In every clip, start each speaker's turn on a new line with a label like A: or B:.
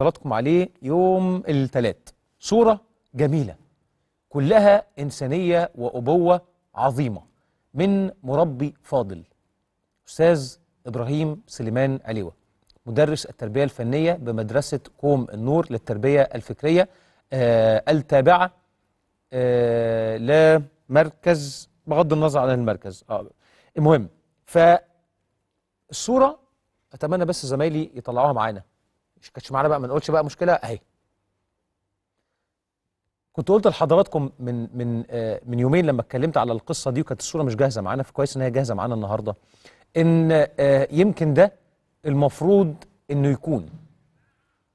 A: حضراتكم عليه يوم الثلاث صورة جميلة كلها إنسانية وأبوة عظيمة من مربي فاضل أستاذ إبراهيم سليمان عليوة مدرس التربية الفنية بمدرسة قوم النور للتربية الفكرية آه التابعة آه لمركز بغض النظر عن المركز آه المهم فالصورة أتمنى بس زمايلي يطلعوها معانا مش كانتش معانا بقى ما نقولش بقى مشكله اهي كنت قلت لحضراتكم من من آه من يومين لما اتكلمت على القصه دي وكانت الصوره مش جاهزه معانا فكويس ان هي جاهزه معانا النهارده ان آه يمكن ده المفروض انه يكون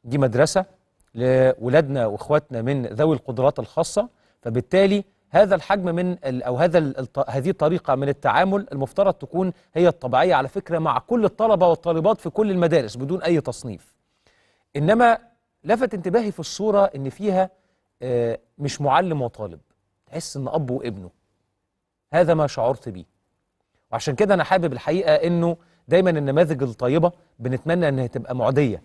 A: دي مدرسه لاولادنا واخواتنا من ذوي القدرات الخاصه فبالتالي هذا الحجم من او هذا هذه الطريقه من التعامل المفترض تكون هي الطبيعيه على فكره مع كل الطلبه والطالبات في كل المدارس بدون اي تصنيف إنما لفت انتباهي في الصورة إن فيها آه، مش معلم وطالب تحس إن أب وابنه هذا ما شعرت بيه وعشان كده أنا حابب الحقيقة إنه دايما النماذج الطيبة بنتمنى إنها تبقى معدية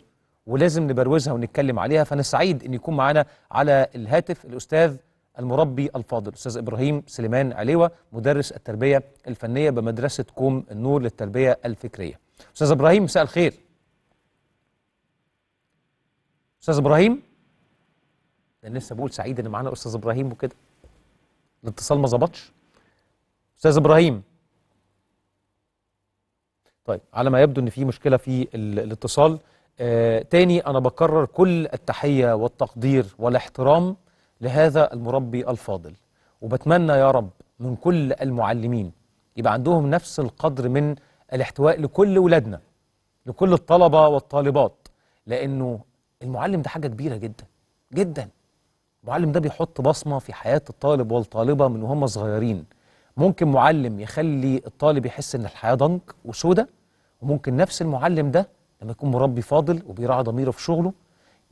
A: ولازم نبروزها ونتكلم عليها فأنا سعيد إن يكون معانا على الهاتف الأستاذ المربي الفاضل أستاذ إبراهيم سليمان عليوة مدرس التربية الفنية بمدرسة كوم النور للتربية الفكرية أستاذ إبراهيم مساء الخير استاذ ابراهيم انا لسه بقول سعيد ان معانا استاذ ابراهيم وكده الاتصال ما ظبطش استاذ ابراهيم طيب على ما يبدو ان في مشكله في الاتصال آه تاني انا بكرر كل التحيه والتقدير والاحترام لهذا المربي الفاضل وبتمنى يا رب من كل المعلمين يبقى عندهم نفس القدر من الاحتواء لكل ولادنا لكل الطلبه والطالبات لانه المعلم ده حاجه كبيره جدا جدا المعلم ده بيحط بصمه في حياه الطالب والطالبه من وهم صغيرين ممكن معلم يخلي الطالب يحس ان الحياه ضنك وسودة وممكن نفس المعلم ده لما يكون مربي فاضل وبيراعي ضميره في شغله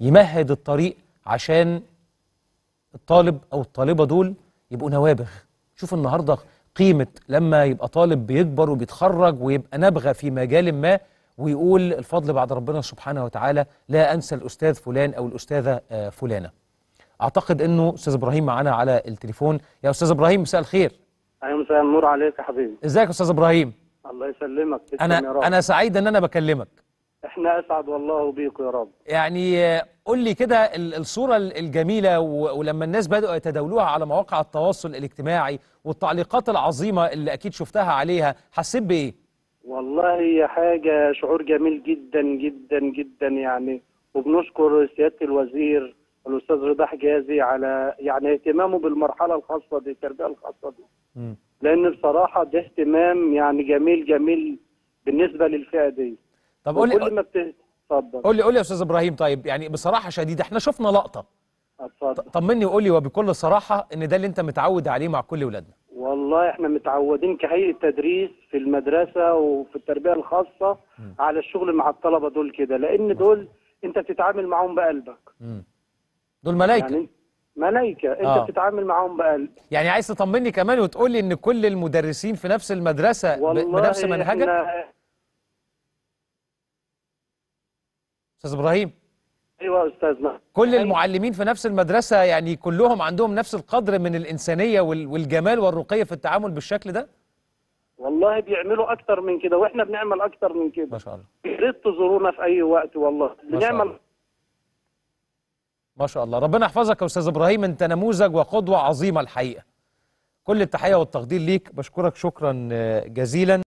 A: يمهد الطريق عشان الطالب او الطالبه دول يبقوا نوابغ شوف النهارده قيمه لما يبقى طالب بيكبر وبيتخرج ويبقى نبغه في مجال ما ويقول الفضل بعد ربنا سبحانه وتعالى لا أنسى الأستاذ فلان أو الأستاذة آه، فلانة أعتقد أنه أستاذ إبراهيم معانا على التليفون يا أستاذ إبراهيم مساء الخير
B: أيوة مساء النور عليك يا حبيبي إزيك يا
A: أستاذ إبراهيم
B: الله يسلمك أنا, أنا
A: سعيد أن أنا بكلمك
B: احنا اسعد والله بيك يا رب
A: يعني آه، قول لي كده الصوره الجميله ولما الناس بداوا يتداولوها على مواقع التواصل الاجتماعي والتعليقات العظيمه اللي اكيد شفتها عليها حسيت بايه
B: والله هي حاجة شعور جميل جدا جدا جدا يعني وبنشكر سيادة الوزير الأستاذ رضا حجازي على يعني اهتمامه بالمرحلة الخاصة دي التربية الخاصة دي م. لأن بصراحة ده اهتمام يعني جميل جميل بالنسبة للفئة دي طب قول لي ما بتتفضل قول لي قول لي يا أستاذ
A: إبراهيم طيب يعني بصراحة شديدة احنا شفنا لقطة
B: اتفضل طمني
A: وقول لي وبكل صراحة إن ده اللي أنت متعود عليه مع كل ولادنا
B: والله احنا متعودين كهيئه تدريس في المدرسه وفي التربيه الخاصه م. على الشغل مع الطلبه دول كده لان دول انت بتتعامل معاهم بقلبك م. دول ملائكه يعني ملائكه انت آه. بتتعامل معاهم بقلب
A: يعني عايز تطمني كمان وتقول لي ان كل المدرسين في نفس المدرسه بنفس منهجك استاذ ابراهيم
B: ايوه استاذنا
A: كل أيوة. المعلمين في نفس المدرسه يعني كلهم عندهم نفس القدر من الانسانيه والجمال والرقي في التعامل بالشكل ده
B: والله بيعملوا اكتر من كده واحنا بنعمل اكتر من كده ما شاء الله يا ريت تزورونا في اي وقت والله بنعمل
A: ما شاء الله ربنا يحفظك يا استاذ ابراهيم انت نموذج وقدوه عظيمه الحقيقه كل التحيه والتقدير ليك بشكرك شكرا آه، جزيلا